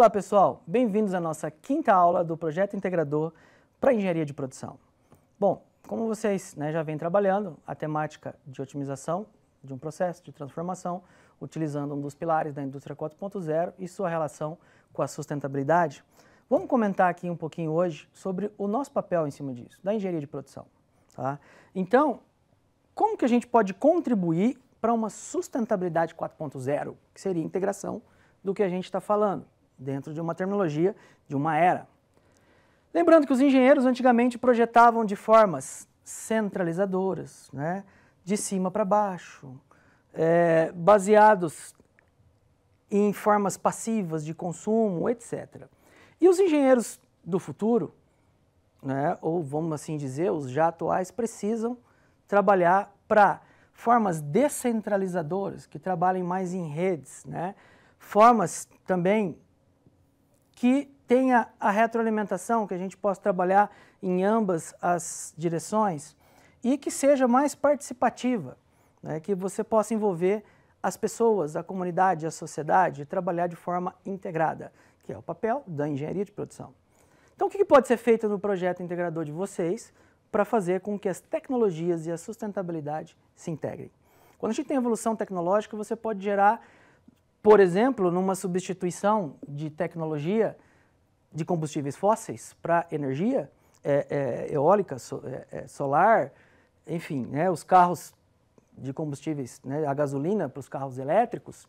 Olá pessoal, bem-vindos à nossa quinta aula do projeto integrador para engenharia de produção. Bom, como vocês né, já vêm trabalhando, a temática de otimização de um processo de transformação, utilizando um dos pilares da indústria 4.0 e sua relação com a sustentabilidade, vamos comentar aqui um pouquinho hoje sobre o nosso papel em cima disso, da engenharia de produção. Tá? Então, como que a gente pode contribuir para uma sustentabilidade 4.0, que seria a integração do que a gente está falando? dentro de uma terminologia de uma era. Lembrando que os engenheiros antigamente projetavam de formas centralizadoras, né? de cima para baixo, é, baseados em formas passivas de consumo, etc. E os engenheiros do futuro, né, ou vamos assim dizer, os já atuais, precisam trabalhar para formas descentralizadoras, que trabalhem mais em redes, né? formas também que tenha a retroalimentação, que a gente possa trabalhar em ambas as direções e que seja mais participativa, né? que você possa envolver as pessoas, a comunidade, a sociedade, trabalhar de forma integrada, que é o papel da engenharia de produção. Então, o que pode ser feito no projeto integrador de vocês para fazer com que as tecnologias e a sustentabilidade se integrem? Quando a gente tem evolução tecnológica, você pode gerar por exemplo, numa substituição de tecnologia de combustíveis fósseis para energia é, é, eólica, so, é, é, solar, enfim, né, os carros de combustíveis, né, a gasolina para os carros elétricos,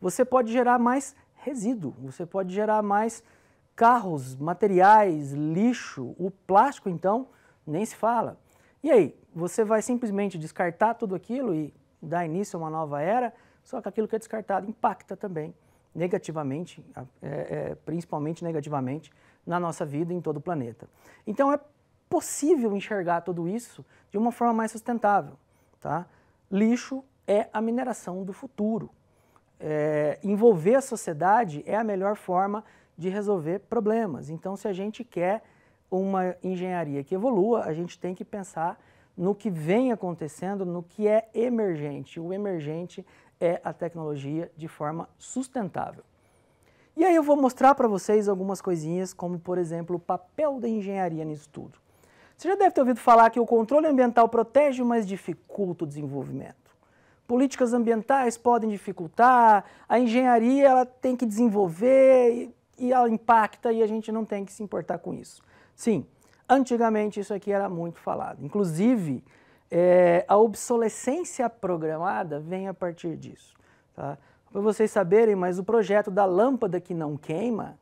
você pode gerar mais resíduo, você pode gerar mais carros, materiais, lixo, o plástico então nem se fala. E aí, você vai simplesmente descartar tudo aquilo e dar início a uma nova era? Só que aquilo que é descartado impacta também negativamente, é, é, principalmente negativamente, na nossa vida e em todo o planeta. Então é possível enxergar tudo isso de uma forma mais sustentável. Tá? Lixo é a mineração do futuro. É, envolver a sociedade é a melhor forma de resolver problemas. Então, se a gente quer uma engenharia que evolua, a gente tem que pensar no que vem acontecendo, no que é emergente. O emergente é a tecnologia de forma sustentável. E aí eu vou mostrar para vocês algumas coisinhas, como por exemplo o papel da engenharia nisso tudo. Você já deve ter ouvido falar que o controle ambiental protege, mas dificulta o desenvolvimento. Políticas ambientais podem dificultar, a engenharia ela tem que desenvolver e, e ela impacta e a gente não tem que se importar com isso. Sim, antigamente isso aqui era muito falado. Inclusive, é, a obsolescência programada vem a partir disso. Tá? Para vocês saberem, mas o projeto da lâmpada que não queima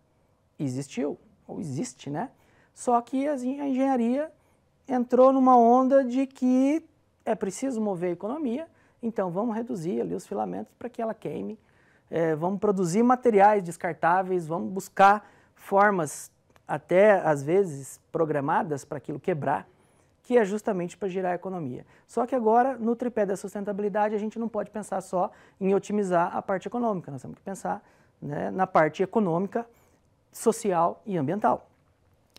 existiu, ou existe, né? Só que a engenharia entrou numa onda de que é preciso mover a economia, então vamos reduzir ali os filamentos para que ela queime, é, vamos produzir materiais descartáveis, vamos buscar formas até às vezes programadas para aquilo quebrar que é justamente para girar a economia. Só que agora, no tripé da sustentabilidade, a gente não pode pensar só em otimizar a parte econômica, nós temos que pensar né, na parte econômica, social e ambiental.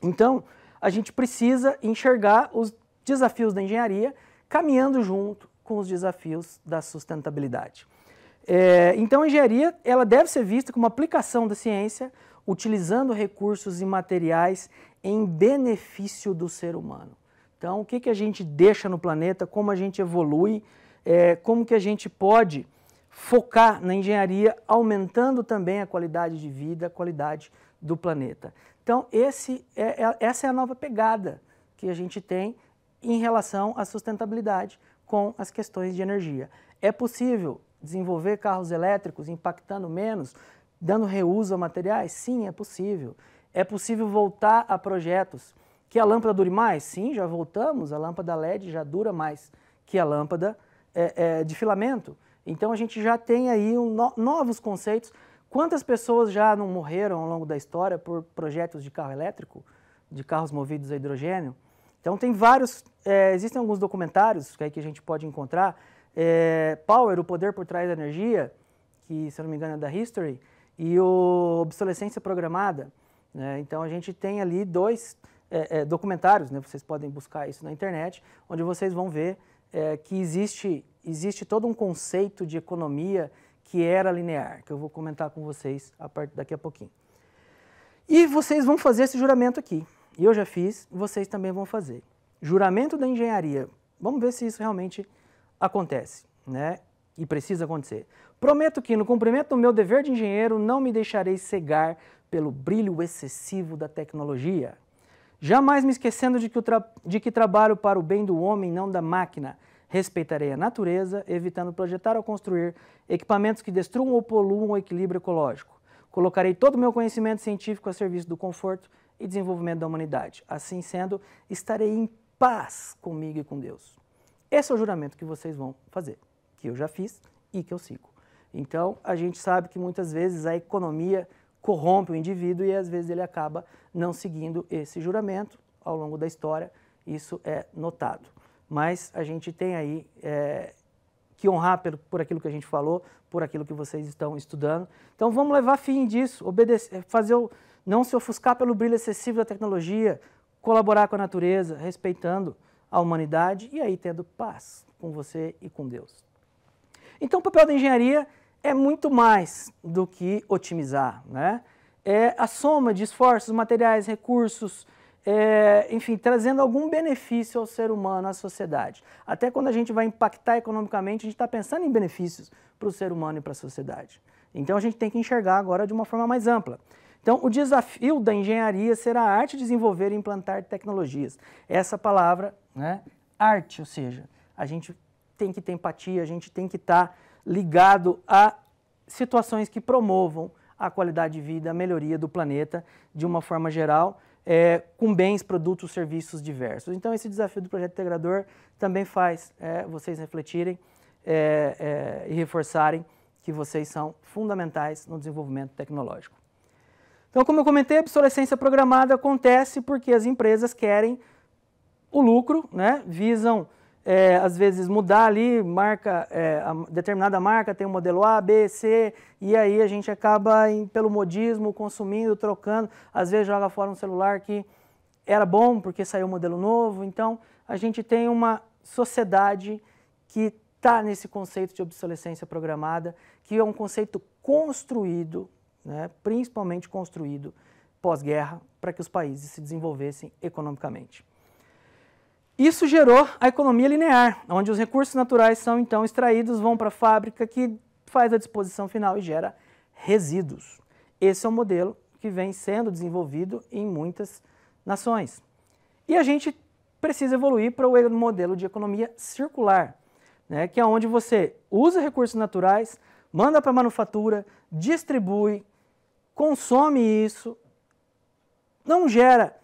Então, a gente precisa enxergar os desafios da engenharia caminhando junto com os desafios da sustentabilidade. É, então, a engenharia ela deve ser vista como aplicação da ciência, utilizando recursos e materiais em benefício do ser humano. Então, o que, que a gente deixa no planeta, como a gente evolui, é, como que a gente pode focar na engenharia, aumentando também a qualidade de vida, a qualidade do planeta. Então, esse é, é, essa é a nova pegada que a gente tem em relação à sustentabilidade com as questões de energia. É possível desenvolver carros elétricos impactando menos, dando reuso a materiais? Sim, é possível. É possível voltar a projetos que a lâmpada dure mais? Sim, já voltamos, a lâmpada LED já dura mais que a lâmpada é, é, de filamento. Então a gente já tem aí um no, novos conceitos. Quantas pessoas já não morreram ao longo da história por projetos de carro elétrico, de carros movidos a hidrogênio? Então tem vários, é, existem alguns documentários que, que a gente pode encontrar. É, Power, o poder por trás da energia, que se eu não me engano é da History, e o Obsolescência Programada. Né? Então a gente tem ali dois é, é, documentários, né? vocês podem buscar isso na internet, onde vocês vão ver é, que existe, existe todo um conceito de economia que era linear, que eu vou comentar com vocês a partir daqui a pouquinho. E vocês vão fazer esse juramento aqui. E eu já fiz, vocês também vão fazer. Juramento da engenharia. Vamos ver se isso realmente acontece, né? E precisa acontecer. Prometo que, no cumprimento do meu dever de engenheiro, não me deixarei cegar pelo brilho excessivo da tecnologia. Jamais me esquecendo de que, de que trabalho para o bem do homem, não da máquina. Respeitarei a natureza, evitando projetar ou construir equipamentos que destruam ou poluam o equilíbrio ecológico. Colocarei todo o meu conhecimento científico a serviço do conforto e desenvolvimento da humanidade. Assim sendo, estarei em paz comigo e com Deus. Esse é o juramento que vocês vão fazer, que eu já fiz e que eu sigo. Então, a gente sabe que muitas vezes a economia corrompe o indivíduo e às vezes ele acaba não seguindo esse juramento ao longo da história, isso é notado. Mas a gente tem aí é, que honrar por, por aquilo que a gente falou, por aquilo que vocês estão estudando. Então vamos levar fim disso, obedecer, é, fazer o, não se ofuscar pelo brilho excessivo da tecnologia, colaborar com a natureza, respeitando a humanidade e aí tendo paz com você e com Deus. Então o papel da engenharia é muito mais do que otimizar, né? É a soma de esforços, materiais, recursos, é, enfim, trazendo algum benefício ao ser humano, à sociedade. Até quando a gente vai impactar economicamente, a gente está pensando em benefícios para o ser humano e para a sociedade. Então a gente tem que enxergar agora de uma forma mais ampla. Então, o desafio da engenharia será a arte de desenvolver e implantar tecnologias. Essa palavra, né, arte, ou seja, a gente tem que ter empatia, a gente tem que estar. Tá ligado a situações que promovam a qualidade de vida, a melhoria do planeta de uma forma geral, é, com bens, produtos, serviços diversos. Então, esse desafio do projeto integrador também faz é, vocês refletirem é, é e reforçarem que vocês são fundamentais no desenvolvimento tecnológico. Então, como eu comentei, a obsolescência programada acontece porque as empresas querem o lucro, né, visam é, às vezes mudar ali, marca, é, determinada marca tem um modelo A, B, C, e aí a gente acaba em, pelo modismo consumindo, trocando, às vezes joga fora um celular que era bom porque saiu um modelo novo, então a gente tem uma sociedade que está nesse conceito de obsolescência programada, que é um conceito construído, né, principalmente construído pós-guerra, para que os países se desenvolvessem economicamente. Isso gerou a economia linear, onde os recursos naturais são então extraídos, vão para a fábrica que faz a disposição final e gera resíduos. Esse é o um modelo que vem sendo desenvolvido em muitas nações. E a gente precisa evoluir para o modelo de economia circular, né, que é onde você usa recursos naturais, manda para a manufatura, distribui, consome isso, não gera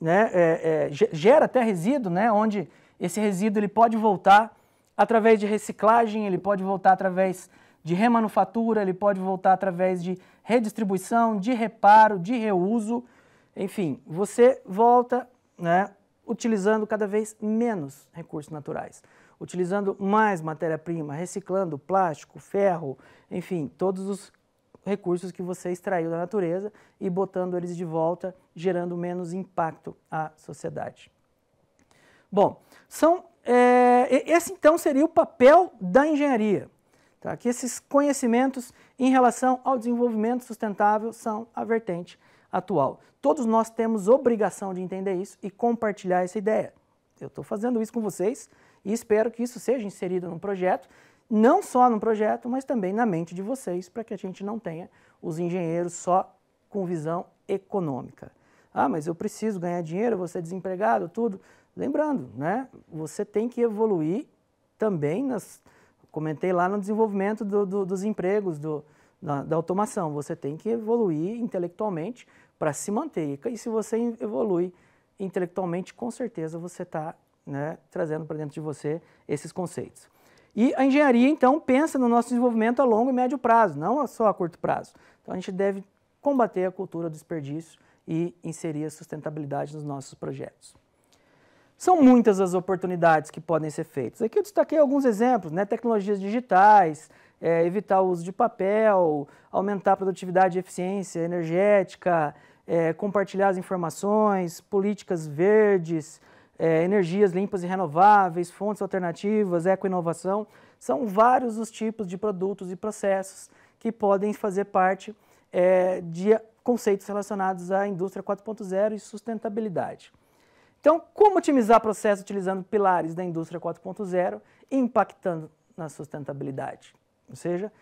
né, é, é, gera até resíduo, né, onde esse resíduo ele pode voltar através de reciclagem, ele pode voltar através de remanufatura, ele pode voltar através de redistribuição, de reparo, de reuso, enfim, você volta né, utilizando cada vez menos recursos naturais, utilizando mais matéria-prima, reciclando plástico, ferro, enfim, todos os recursos que você extraiu da natureza e botando eles de volta, gerando menos impacto à sociedade. Bom, são, é, esse então seria o papel da engenharia. Tá? Que esses conhecimentos em relação ao desenvolvimento sustentável são a vertente atual. Todos nós temos obrigação de entender isso e compartilhar essa ideia. Eu estou fazendo isso com vocês e espero que isso seja inserido no projeto não só no projeto, mas também na mente de vocês, para que a gente não tenha os engenheiros só com visão econômica. Ah, mas eu preciso ganhar dinheiro, você é desempregado, tudo. Lembrando, né? Você tem que evoluir também nas, comentei lá no desenvolvimento do, do, dos empregos, do, da, da, automação. Você tem que evoluir intelectualmente para se manter. E se você evolui intelectualmente, com certeza você está né, trazendo para dentro de você esses conceitos. E a engenharia, então, pensa no nosso desenvolvimento a longo e médio prazo, não só a curto prazo. Então a gente deve combater a cultura do desperdício e inserir a sustentabilidade nos nossos projetos. São muitas as oportunidades que podem ser feitas. Aqui eu destaquei alguns exemplos, né? tecnologias digitais, é, evitar o uso de papel, aumentar a produtividade e eficiência energética, é, compartilhar as informações, políticas verdes, é, energias limpas e renováveis, fontes alternativas, eco inovação, São vários os tipos de produtos e processos que podem fazer parte é, de conceitos relacionados à indústria 4.0 e sustentabilidade. Então, como otimizar processos utilizando pilares da indústria 4.0 impactando na sustentabilidade? Ou seja,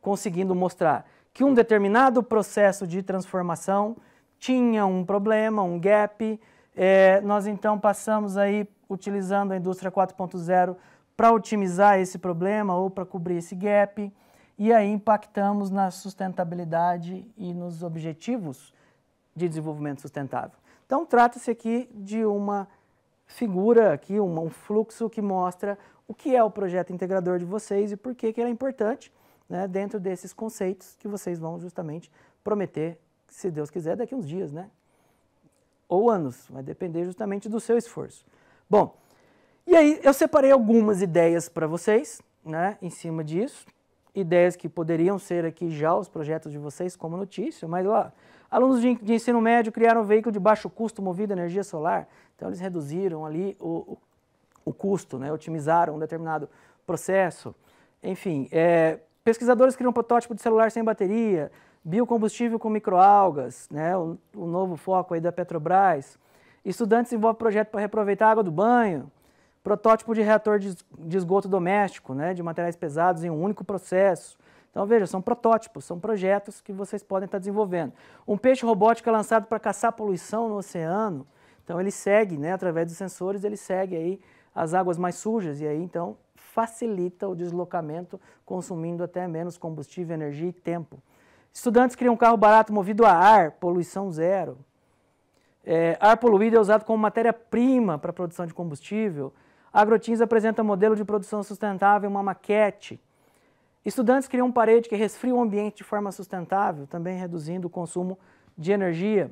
conseguindo mostrar que um determinado processo de transformação tinha um problema, um gap, é, nós então passamos aí utilizando a indústria 4.0 para otimizar esse problema ou para cobrir esse gap e aí impactamos na sustentabilidade e nos objetivos de desenvolvimento sustentável. Então trata-se aqui de uma figura aqui, um, fluxo que mostra o que é o projeto integrador de vocês e por que, que ele é importante né, dentro desses conceitos que vocês vão justamente prometer, se Deus quiser, daqui a uns dias, né? ou anos, vai depender justamente do seu esforço. Bom, e aí eu separei algumas ideias para vocês, né, em cima disso, ideias que poderiam ser aqui já os projetos de vocês como notícia, mas lá, alunos de, de ensino médio criaram um veículo de baixo custo movido a energia solar, então eles reduziram ali o, o custo, né, otimizaram um determinado processo, enfim, é, pesquisadores criam um protótipo de celular sem bateria, biocombustível com microalgas, né, o, o, novo foco aí da Petrobras. Estudantes desenvolvem projeto para reaproveitar água do banho, protótipo de reator de, de esgoto doméstico, né, de materiais pesados em um único processo. Então veja, são protótipos, são projetos que vocês podem estar desenvolvendo. Um peixe robótico é lançado para caçar poluição no oceano, então ele segue, né, através dos sensores, ele segue aí as águas mais sujas e aí então facilita o deslocamento, consumindo até menos combustível, energia e tempo. Estudantes criam um carro barato movido a ar, poluição zero. É, ar poluído é usado como matéria-prima para a produção de combustível. Agrotins apresenta modelo de produção sustentável, uma maquete. Estudantes criam parede que resfria o ambiente de forma sustentável, também reduzindo o consumo de energia.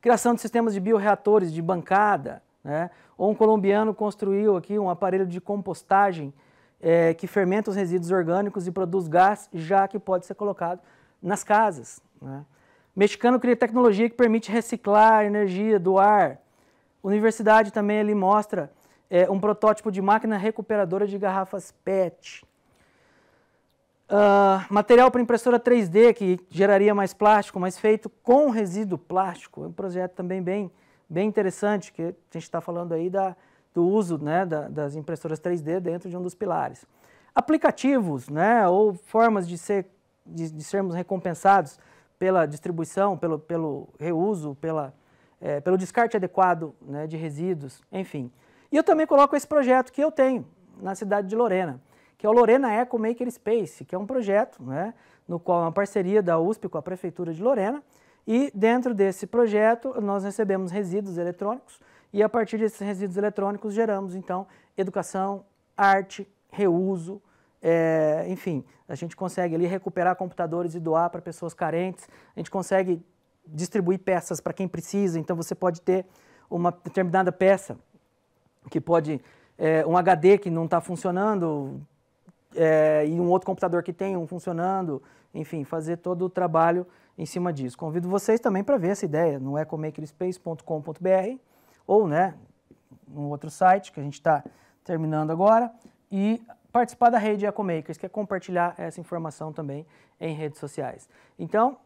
Criação de sistemas de bioreatores de bancada. Né? Ou um colombiano construiu aqui um aparelho de compostagem é, que fermenta os resíduos orgânicos e produz gás, já que pode ser colocado nas casas. Né? O mexicano cria tecnologia que permite reciclar energia do ar. A universidade também ele mostra é, um protótipo de máquina recuperadora de garrafas PET. Uh, material para impressora 3D que geraria mais plástico, mas feito com resíduo plástico. É um projeto também bem, bem interessante, que a gente está falando aí da, do uso né, da, das impressoras 3D dentro de um dos pilares. Aplicativos, né, ou formas de ser de, de sermos recompensados pela distribuição, pelo, pelo reuso, pela, é, pelo descarte adequado né, de resíduos, enfim. E eu também coloco esse projeto que eu tenho na cidade de Lorena, que é o Lorena Eco Maker Space, que é um projeto né, no qual é uma parceria da USP com a Prefeitura de Lorena, e dentro desse projeto nós recebemos resíduos eletrônicos e a partir desses resíduos eletrônicos geramos então educação, arte, reuso, é, enfim, a gente consegue ali recuperar computadores e doar para pessoas carentes, a gente consegue distribuir peças para quem precisa, então você pode ter uma determinada peça que pode, é, um HD que não está funcionando é, e um outro computador que tem um funcionando, enfim, fazer todo o trabalho em cima disso. Convido vocês também para ver essa ideia no ecomakerspace.com.br é ou né, no outro site que a gente está terminando agora e participar da rede EcoMakers, que é compartilhar essa informação também em redes sociais. Então,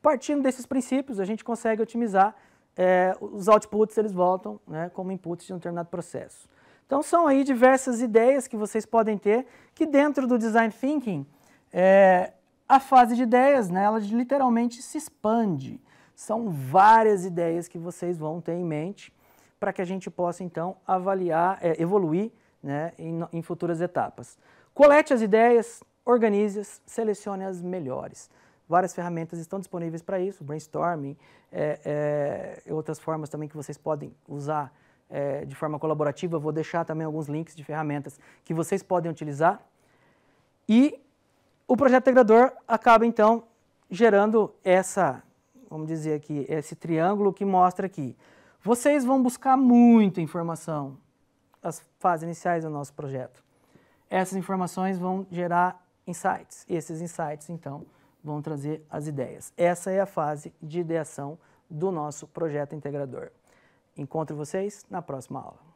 partindo desses princípios, a gente consegue otimizar é, os outputs, eles voltam né, como inputs de um determinado processo. Então, são aí diversas ideias que vocês podem ter, que dentro do Design Thinking, é, a fase de ideias, né, ela literalmente se expande. São várias ideias que vocês vão ter em mente para que a gente possa, então, avaliar, é, evoluir né, em, em futuras etapas. Colete as ideias, organize-as, selecione as melhores. Várias ferramentas estão disponíveis para isso, brainstorming, é, é, outras formas também que vocês podem usar é, de forma colaborativa. vou deixar também alguns links de ferramentas que vocês podem utilizar. E o projeto integrador acaba então gerando essa, vamos dizer aqui, esse triângulo que mostra aqui. Vocês vão buscar muita informação as fases iniciais do nosso projeto. Essas informações vão gerar insights, e esses insights, então, vão trazer as ideias. Essa é a fase de ideação do nosso projeto integrador. Encontro vocês na próxima aula.